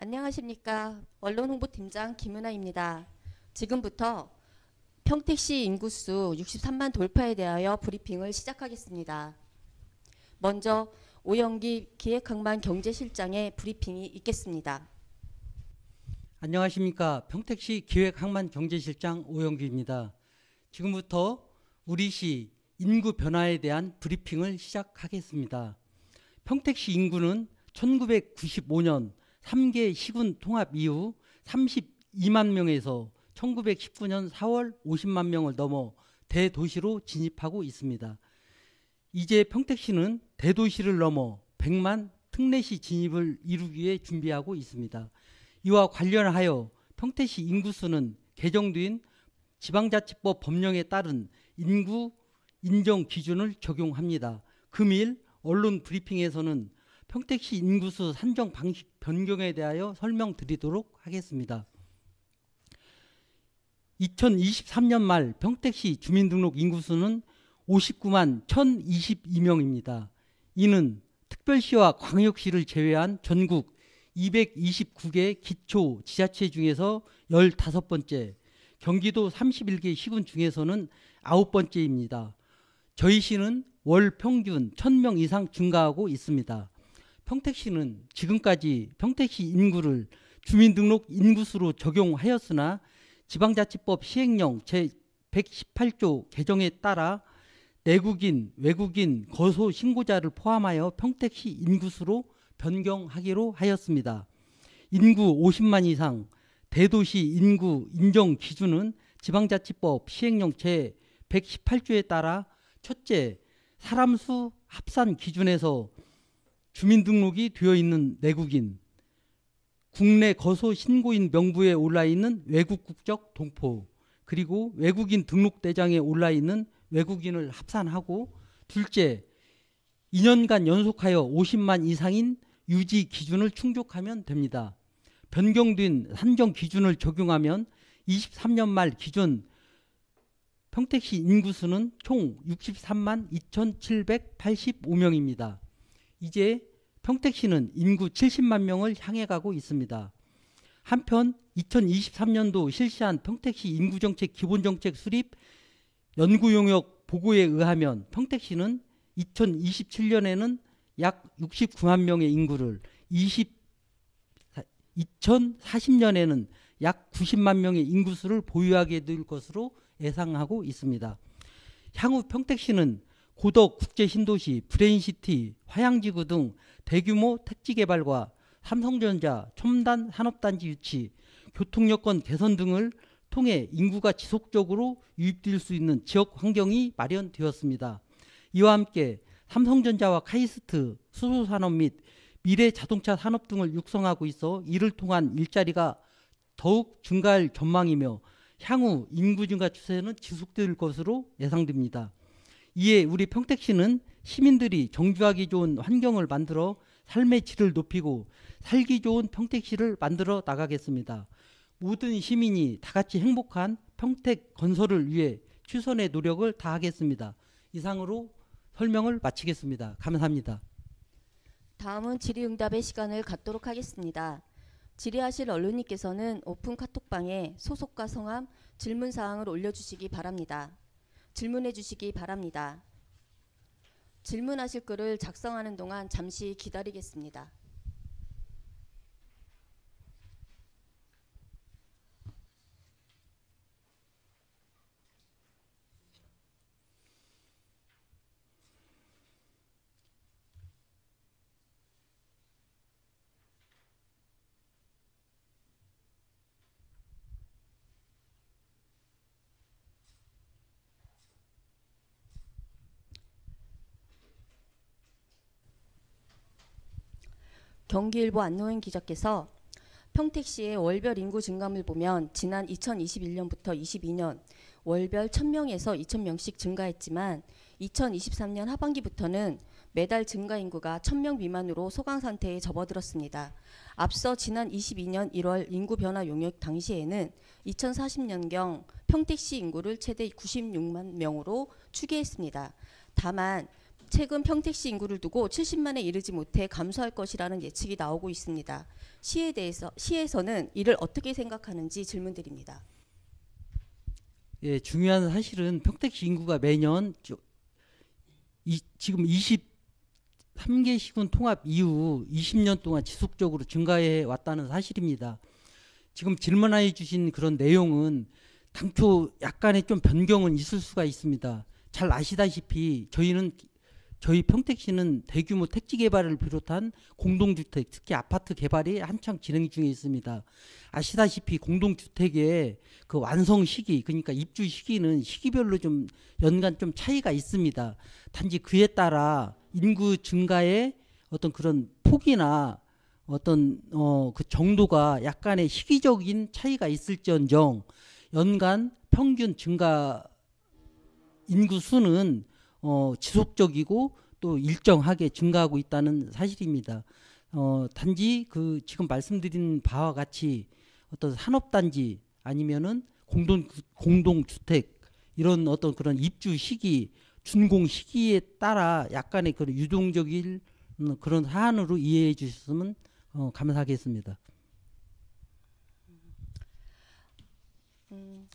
안녕하십니까. 언론홍보팀장 김은아입니다. 지금부터 평택시 인구수 63만 돌파에 대하여 브리핑을 시작하겠습니다. 먼저 오영기 기획항만 경제실장의 브리핑이 있겠습니다. 안녕하십니까. 평택시 기획항만 경제실장 오영기입니다. 지금부터 우리 시 인구 변화에 대한 브리핑을 시작하겠습니다. 평택시 인구는 1995년 3개 시군 통합 이후 32만 명에서 1919년 4월 50만 명을 넘어 대도시로 진입하고 있습니다. 이제 평택시는 대도시를 넘어 100만 특례시 진입을 이루기 위해 준비하고 있습니다. 이와 관련하여 평택시 인구수는 개정된 지방자치법 법령에 따른 인구 인정 기준을 적용합니다. 금일 언론 브리핑에서는 평택시 인구수 산정 방식 변경에 대하여 설명드리도록 하겠습니다. 2023년 말 평택시 주민등록 인구수는 59만 1022명입니다. 이는 특별시와 광역시를 제외한 전국 229개 기초 지자체 중에서 15번째, 경기도 31개 시군 중에서는 9번째입니다. 저희 시는 월 평균 1000명 이상 증가하고 있습니다. 평택시는 지금까지 평택시 인구를 주민등록 인구수로 적용하였으나 지방자치법 시행령 제118조 개정에 따라 내국인, 외국인, 거소 신고자를 포함하여 평택시 인구수로 변경하기로 하였습니다. 인구 50만 이상 대도시 인구 인정 기준은 지방자치법 시행령 제118조에 따라 첫째 사람 수 합산 기준에서 주민등록이 되어 있는 내국인, 국내 거소 신고인 명부에 올라 있는 외국 국적 동포, 그리고 외국인 등록대장에 올라 있는 외국인을 합산하고 둘째, 2년간 연속하여 50만 이상인 유지 기준을 충족하면 됩니다. 변경된 산정 기준을 적용하면 23년 말 기준 평택시 인구수는 총 63만 2,785명입니다. 이제 평택시는 인구 70만 명을 향해 가고 있습니다. 한편 2023년도 실시한 평택시 인구정책 기본정책 수립 연구용역 보고에 의하면 평택시는 2027년에는 약 69만 명의 인구를 20, 2040년에는 약 90만 명의 인구수를 보유하게 될 것으로 예상하고 있습니다. 향후 평택시는 고덕 국제신도시, 브레인시티, 화양지구 등 대규모 택지 개발과 삼성전자 첨단 산업단지 유치, 교통 여건 개선 등을 통해 인구가 지속적으로 유입될 수 있는 지역 환경이 마련되었습니다. 이와 함께 삼성전자와 카이스트, 수소산업 및 미래 자동차 산업 등을 육성하고 있어 이를 통한 일자리가 더욱 증가할 전망이며 향후 인구 증가 추세는 지속될 것으로 예상됩니다. 이에 우리 평택시는 시민들이 정주하기 좋은 환경을 만들어 삶의 질을 높이고 살기 좋은 평택시를 만들어 나가겠습니다. 모든 시민이 다 같이 행복한 평택 건설을 위해 최선의 노력을 다하겠습니다. 이상으로 설명을 마치겠습니다. 감사합니다. 다음은 질의응답의 시간을 갖도록 하겠습니다. 질의하실 언론님께서는 오픈 카톡방에 소속과 성함, 질문사항을 올려주시기 바랍니다. 질문해 주시기 바랍니다. 질문하실 글을 작성하는 동안 잠시 기다리겠습니다. 경기일보 안노현 기자께서 평택시의 월별 인구 증감을 보면 지난 2021년부터 22년 월별 1000명에서 2000명씩 증가했지만 2023년 하반기부터는 매달 증가 인구가 1000명 미만으로 소강 상태에 접어들었습니다. 앞서 지난 22년 1월 인구 변화 용역 당시에는 2040년경 평택시 인구를 최대 96만 명으로 추계했습니다. 다만 최근 평택시 인구를 두고 70만에 이르지 못해 감소할 것이라는 예측이 나오고 있습니다. 시에 대해서 시에서는 이를 어떻게 생각하는지 질문드립니다. 예, 중요한 사실은 평택시 인구가 매년 이, 지금 23개 시군 통합 이후 20년 동안 지속적으로 증가해 왔다는 사실입니다. 지금 질문해 주신 그런 내용은 당초 약간의 좀 변경은 있을 수가 있습니다. 잘 아시다시피 저희는 저희 평택시는 대규모 택지 개발을 비롯한 공동주택, 특히 아파트 개발이 한창 진행 중에 있습니다. 아시다시피 공동주택의 그 완성 시기, 그러니까 입주 시기는 시기별로 좀 연간 좀 차이가 있습니다. 단지 그에 따라 인구 증가의 어떤 그런 폭이나 어떤 어그 정도가 약간의 시기적인 차이가 있을지언정 연간 평균 증가 인구 수는 어, 지속적이고 또 일정하게 증가하고 있다는 사실입니다. 어, 단지 그 지금 말씀드린 바와 같이 어떤 산업단지 아니면은 공동 공동주택 이런 어떤 그런 입주 시기 준공 시기에 따라 약간의 그런 유동적인 그런 사안으로 이해해 주셨으면 어, 감사하겠습니다. 음,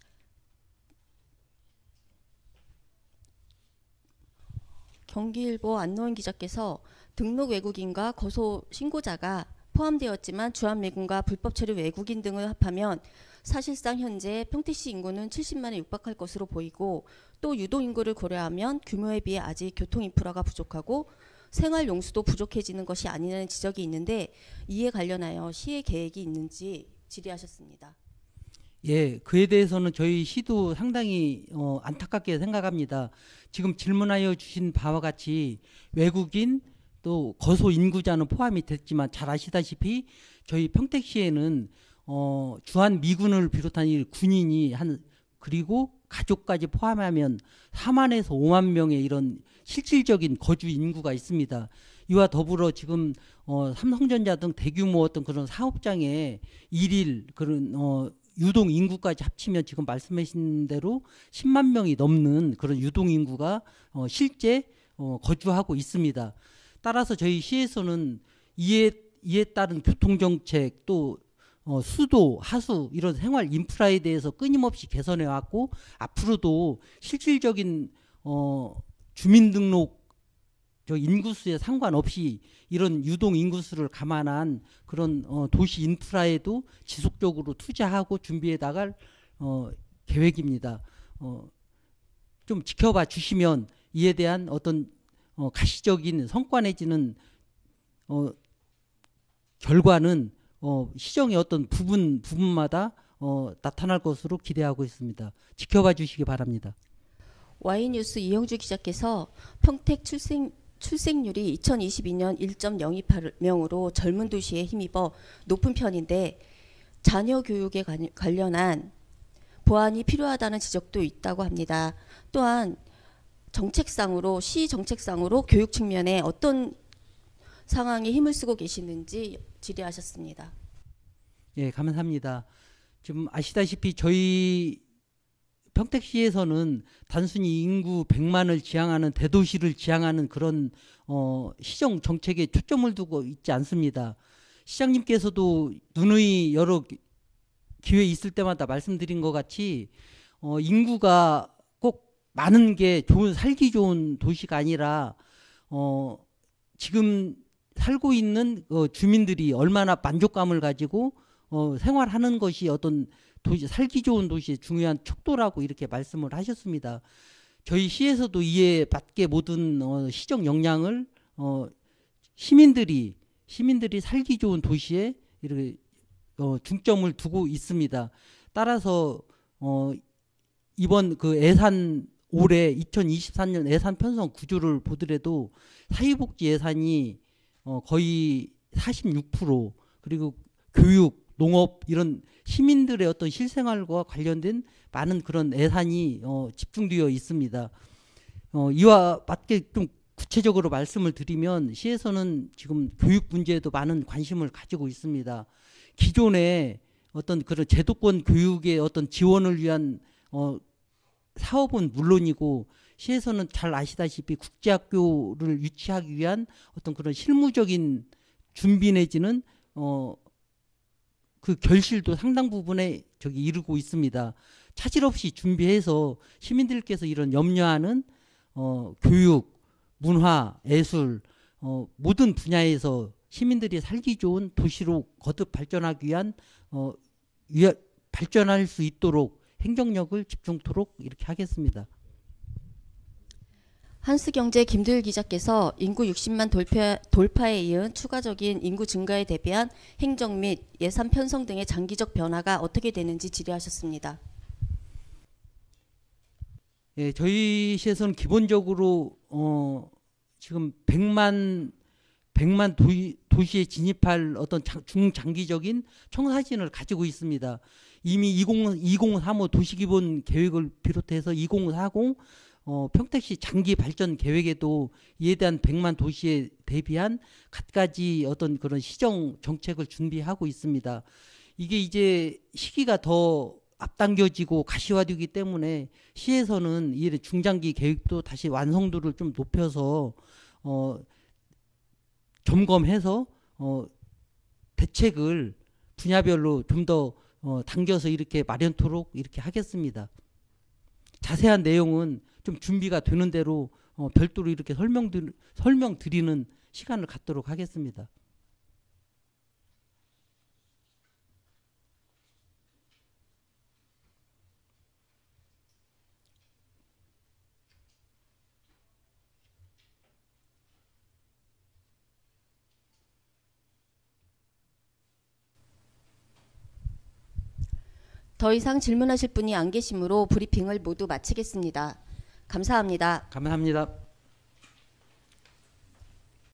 경기일보 안노은 기자께서 등록 외국인과 거소 신고자가 포함되었지만 주한미군과 불법 체류 외국인 등을 합하면 사실상 현재 평택시 인구는 70만에 육박할 것으로 보이고 또유도 인구를 고려하면 규모에 비해 아직 교통 인프라가 부족하고 생활 용수도 부족해지는 것이 아니냐는 지적이 있는데 이에 관련하여 시의 계획이 있는지 질의하셨습니다. 예, 그에 대해서는 저희 시도 상당히 어, 안타깝게 생각합니다. 지금 질문하여 주신 바와 같이 외국인 또 거소 인구자는 포함이 됐지만 잘 아시다시피 저희 평택시에는 어, 주한 미군을 비롯한 군인이 한 그리고 가족까지 포함하면 4만에서 5만 명의 이런 실질적인 거주 인구가 있습니다. 이와 더불어 지금 어, 삼성전자 등 대규모 어떤 그런 사업장에 일일 그런 어, 유동 인구까지 합치면 지금 말씀하신 대로 10만 명이 넘는 그런 유동 인구가 어, 실제 어, 거주하고 있습니다. 따라서 저희 시에서는 이에 이에 따른 교통 정책 또 어, 수도, 하수 이런 생활 인프라에 대해서 끊임없이 개선해 왔고 앞으로도 실질적인 어, 주민등록 저 인구수에 상관없이 이런 유동 인구수를 감안한 그런 어, 도시 인프라에도 지속적으로 투자하고 준비해 나갈 어, 계획입니다. 어, 좀 지켜봐 주시면 이에 대한 어떤 어, 가시적인 성과 내지는 어, 결과는 어, 시정의 어떤 부분 부분마다 어, 나타날 것으로 기대하고 있습니다. 지켜봐 주시기 바랍니다. 와뉴스 이영주 기자께서 평택 출생 출생률이 2022년 1.028명으로 젊은 도시에 힘입어 높은 편인데 자녀 교육에 관련한 보완이 필요하다는 지적도 있다고 합니다. 또한 정책상으로 시 정책상으로 교육 측면에 어떤 상황에 힘을 쓰고 계시는지 질의하셨습니다. 예, 감사합니다. 지금 아시다시피 저희 평택시에서는 단순히 인구 100만을 지향하는 대도시를 지향하는 그런 어, 시정 정책에 초점을 두고 있지 않습니다. 시장님께서도 누누이 여러 기회 있을 때마다 말씀드린 것 같이 어, 인구가 꼭 많은 게 좋은 살기 좋은 도시가 아니라 어, 지금 살고 있는 어, 주민들이 얼마나 만족감을 가지고 어, 생활하는 것이 어떤 도시 살기 좋은 도시의 중요한 척도라고 이렇게 말씀을 하셨습니다. 저희 시에서도 이에 받게 모든 어, 시정 역량을 어, 시민들이 시민들이 살기 좋은 도시에 이렇게 어, 중점을 두고 있습니다. 따라서 어, 이번 그 예산 올해 2023년 예산 편성 구조를 보더라도 사회복지 예산이 어, 거의 46% 그리고 교육 농업 이런 시민들의 어떤 실생활과 관련된 많은 그런 예산이 어, 집중되어 있습니다. 어, 이와 맞게 좀 구체적으로 말씀을 드리면 시에서는 지금 교육 문제에도 많은 관심을 가지고 있습니다. 기존에 어떤 그런 제도권 교육의 어떤 지원을 위한 어, 사업은 물론이고 시에서는 잘 아시다시피 국제학교를 유치하기 위한 어떤 그런 실무적인 준비 내지는 어, 그 결실도 상당 부분에 저기 이르고 있습니다. 차질 없이 준비해서 시민들께서 이런 염려하는 어, 교육, 문화, 예술 어, 모든 분야에서 시민들이 살기 좋은 도시로 거듭 발전하기 위한 어, 위하, 발전할 수 있도록 행정력을 집중토록 이렇게 하겠습니다. 한스경제 김도일 기자께서 인구 60만 돌파, 에 이은 추가적인 인구 증가에 대비한 행정 및 예산 편성 등의 장기적 변화가 어떻게 되는지 질의하셨습니다. 예, 저희 시에서는 기본적으로 어, 지금 100만 100만 도시, 도시에 진입할 어떤 장, 중장기적인 청사진을 가지고 있습니다. 이미 20, 2035 도시기본 계획을 비롯해서 2040 어, 평택시 장기 발전 계획에도 이에 대한 100만 도시에 대비한 갖가지 어떤 그런 시정 정책을 준비하고 있습니다. 이게 이제 시기가 더 앞당겨지고 가시화되기 때문에 시에서는 이 중장기 계획도 다시 완성도를 좀 높여서 어, 점검해서 어, 대책을 분야별로 좀 더 어, 당겨서 이렇게 마련토록 이렇게 하겠습니다. 자세한 내용은 좀 준비가 되는 대로 어, 별도로 이렇게 설명드, 설명드리는 시간을 갖도록 하겠습니다. 더 이상 질문하실 분이 안 계시므로 브리핑을 모두 마치겠습니다. 감사합니다. 감사합니다.